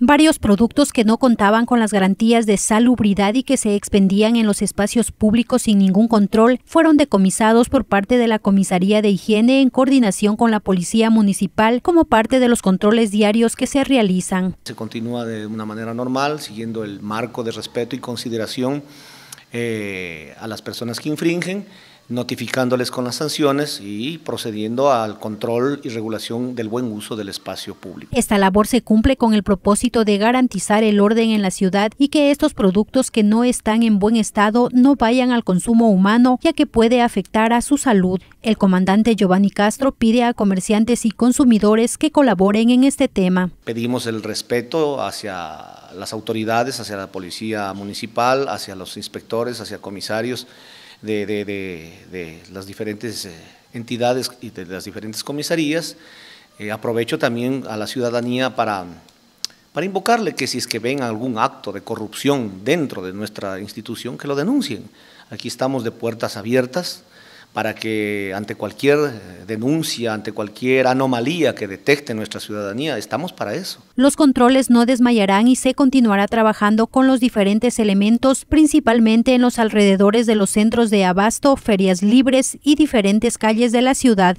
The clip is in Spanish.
Varios productos que no contaban con las garantías de salubridad y que se expendían en los espacios públicos sin ningún control fueron decomisados por parte de la Comisaría de Higiene en coordinación con la Policía Municipal como parte de los controles diarios que se realizan. Se continúa de una manera normal, siguiendo el marco de respeto y consideración eh, a las personas que infringen notificándoles con las sanciones y procediendo al control y regulación del buen uso del espacio público. Esta labor se cumple con el propósito de garantizar el orden en la ciudad y que estos productos que no están en buen estado no vayan al consumo humano, ya que puede afectar a su salud. El comandante Giovanni Castro pide a comerciantes y consumidores que colaboren en este tema. Pedimos el respeto hacia las autoridades, hacia la policía municipal, hacia los inspectores, hacia comisarios de, las diferentes eh, entidades y de las diferentes comisarías. Eh, aprovecho también a la ciudadanía para, para invocarle que si es que ven algún acto de corrupción dentro de nuestra institución, que lo denuncien. Aquí estamos de puertas abiertas, para que ante cualquier eh, denuncia, ante cualquier anomalía que detecte nuestra ciudadanía, estamos para eso. Los controles no desmayarán y se continuará trabajando con los diferentes elementos, principalmente en los alrededores de los centros de abasto, ferias libres y diferentes calles de la ciudad.